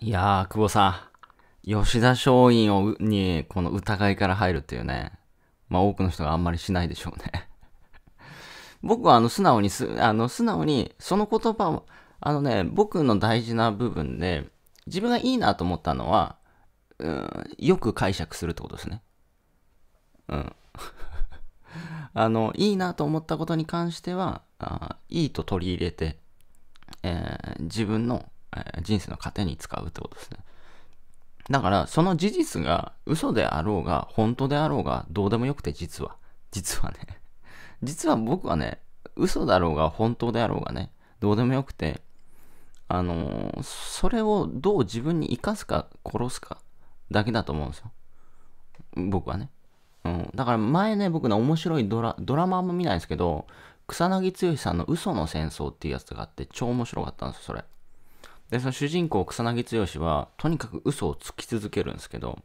いやー、久保さん。吉田松陰をに、この疑いから入るっていうね。まあ、多くの人があんまりしないでしょうね 僕は、あの、素直にす、あの、素直に、その言葉を、あのね、僕の大事な部分で、自分がいいなと思ったのは、うん、よく解釈するってことですね。うん。あの、いいなと思ったことに関しては、あいいと取り入れて、えー、自分のえ人生の糧に使うってことですね。だから、その事実が嘘であろうが、本当であろうが、どうでもよくて、実は。実はね。実は僕はね、嘘だろうが、本当であろうがね、どうでもよくて、あのー、それをどう自分に生かすか、殺すか、だけだと思うんですよ。僕はね。うん。だから前ね、僕ね、面白いドラ、ドラマも見ないんですけど、草薙剛さんの嘘の戦争っていうやつがあって、超面白かったんですよ、それ。で、その主人公草薙剛は、とにかく嘘をつき続けるんですけど、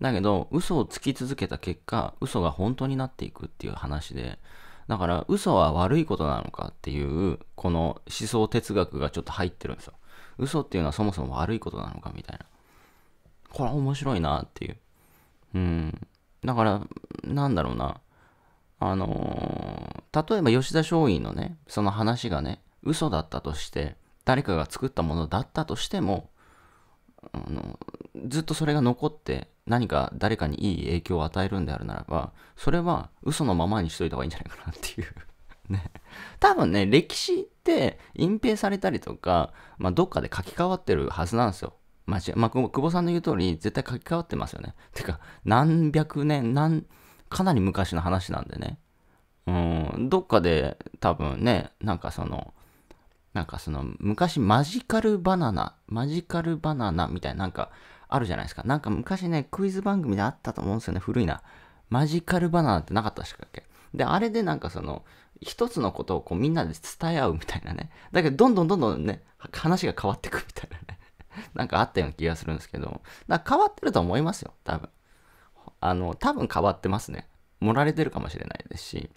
だけど、嘘をつき続けた結果、嘘が本当になっていくっていう話で、だから嘘は悪いことなのかっていう、この思想哲学がちょっと入ってるんですよ。嘘っていうのはそもそも悪いことなのかみたいな。これ面白いなっていう。うん。だから、なんだろうな。あのー、例えば吉田松陰のね、その話がね、嘘だったとして、誰かが作ったものだったとしてもあのずっとそれが残って何か誰かにいい影響を与えるんであるならばそれは嘘のままにしといた方がいいんじゃないかなっていう ね多分ね歴史って隠蔽されたりとか、まあ、どっかで書き換わってるはずなんですよまあ、まあ、久保さんの言う通り絶対書き換わってますよねてか何百年何かなり昔の話なんでねうんどっかで多分ねなんかそのなんかその昔マジカルバナナ、マジカルバナナみたいななんかあるじゃないですか。なんか昔ね、クイズ番組であったと思うんですよね。古いな。マジカルバナナってなかったっけで、あれでなんかその、一つのことをこうみんなで伝え合うみたいなね。だけど、どんどんどんどんね、話が変わってくみたいなね。なんかあったような気がするんですけど、だ変わってると思いますよ、多分。あの、多分変わってますね。盛られてるかもしれないですし。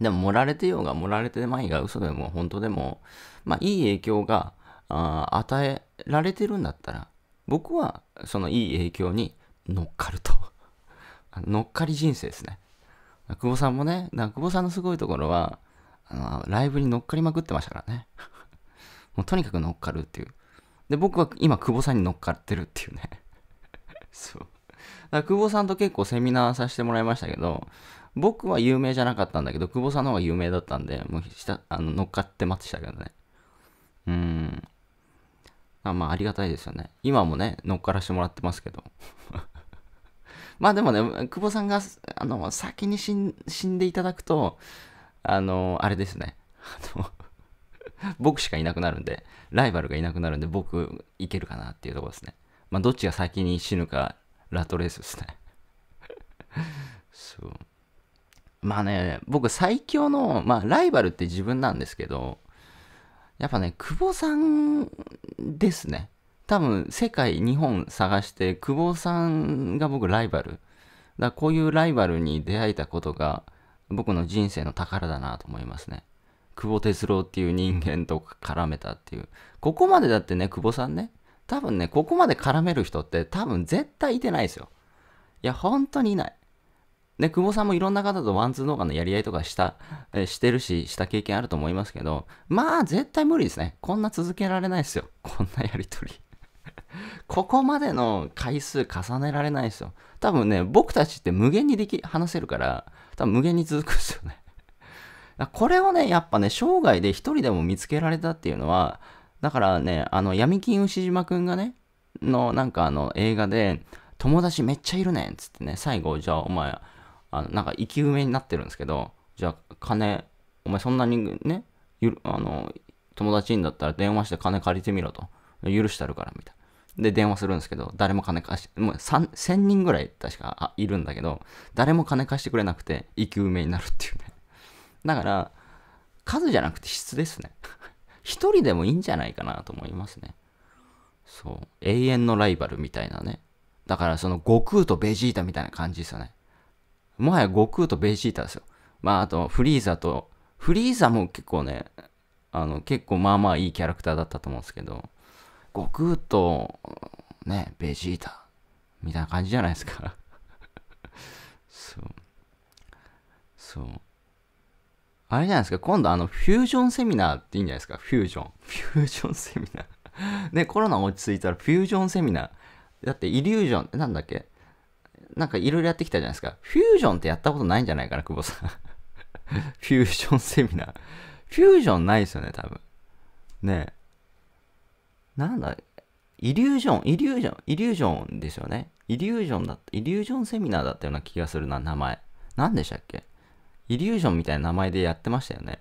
でも盛られてようが盛られてまいが嘘でも本当でも、まあいい影響が与えられてるんだったら、僕はそのいい影響に乗っかると。乗っかり人生ですね。久保さんもね、久保さんのすごいところは、あのライブに乗っかりまくってましたからね。もうとにかく乗っかるっていう。で、僕は今、久保さんに乗っかってるっていうね。そう。久保さんと結構セミナーさせてもらいましたけど、僕は有名じゃなかったんだけど、久保さんの方が有名だったんで、もうたあの乗っかって待ってしたけどね。うん。あまあ、ありがたいですよね。今もね、乗っからしてもらってますけど。まあでもね、久保さんが、あの、先に死んでいただくと、あの、あれですね。あの、僕しかいなくなるんで、ライバルがいなくなるんで、僕、いけるかなっていうとこですね。まあ、どっちが先に死ぬか、ラトレースですね。そう。まあね、僕最強の、まあライバルって自分なんですけど、やっぱね、久保さんですね。多分世界、日本探して、久保さんが僕ライバル。だこういうライバルに出会えたことが僕の人生の宝だなと思いますね。久保哲郎っていう人間と絡めたっていう。ここまでだってね、久保さんね、多分ね、ここまで絡める人って多分絶対いてないですよ。いや、本当にいない。で、久保さんもいろんな方とワンツー農家のやり合いとかした、えしてるし、した経験あると思いますけど、まあ絶対無理ですね。こんな続けられないですよ。こんなやりとり ここまでの回数重ねられないですよ。多分ね、僕たちって無限にでき、話せるから、多分無限に続くんですよね これをね、やっぱね、生涯で一人でも見つけられたっていうのは、だからね、あの、闇金牛島くんがね、の、なんかあの、映画で、友達めっちゃいるねんっつってね、最後、じゃあお前、あのなんか生き埋めになってるんですけど、じゃあ金、お前そんなにね、ゆあの友達いんだったら電話して金借りてみろと。許してあるから、みたいな。で、電話するんですけど、誰も金貸して、もう1000人ぐらい確かいるんだけど、誰も金貸してくれなくて、生き埋めになるっていうね。だから、数じゃなくて質ですね。一人でもいいんじゃないかなと思いますね。そう。永遠のライバルみたいなね。だからその悟空とベジータみたいな感じですよね。もはや悟空とベジータですよ。まあ、あと、フリーザと、フリーザも結構ね、あの、結構まあまあいいキャラクターだったと思うんですけど、悟空と、ね、ベジータ、みたいな感じじゃないですか。そう。そう。あれじゃないですか、今度あの、フュージョンセミナーっていいんじゃないですか、フュージョン。フュージョンセミナーね、コロナ落ち着いたらフュージョンセミナー。だって、イリュージョン、なんだっけなんかいろいろやってきたじゃないですか。フュージョンってやったことないんじゃないかな、久保さん。フュージョンセミナー。フュージョンないですよね、多分。ねえ。なんだ、イリュージョン、イリュージョン、イリュージョンですよね。イリュージョンだった、イリュージョンセミナーだったような気がするな、名前。何でしたっけイリュージョンみたいな名前でやってましたよね。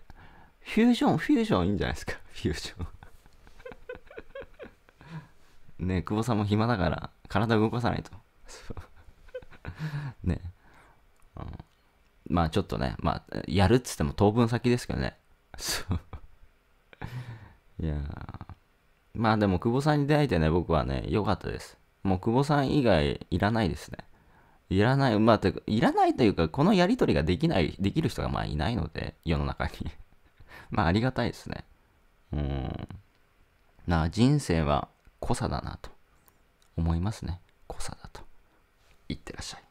フュージョン、フュージョンいいんじゃないですか、フュージョン。ね久保さんも暇だから、体動かさないと。まあちょっとね、まあ、やるっつっても当分先ですけどね。そう。いやまあでも、久保さんに出会えてね、僕はね、良かったです。もう、久保さん以外いらないですね。いらない、まあ、てか、いらないというか、このやりとりができない、できる人がまあいないので、世の中に まあ、ありがたいですね。うん。なあ、人生は濃さだなと思いますね。濃さだと。いってらっしゃい。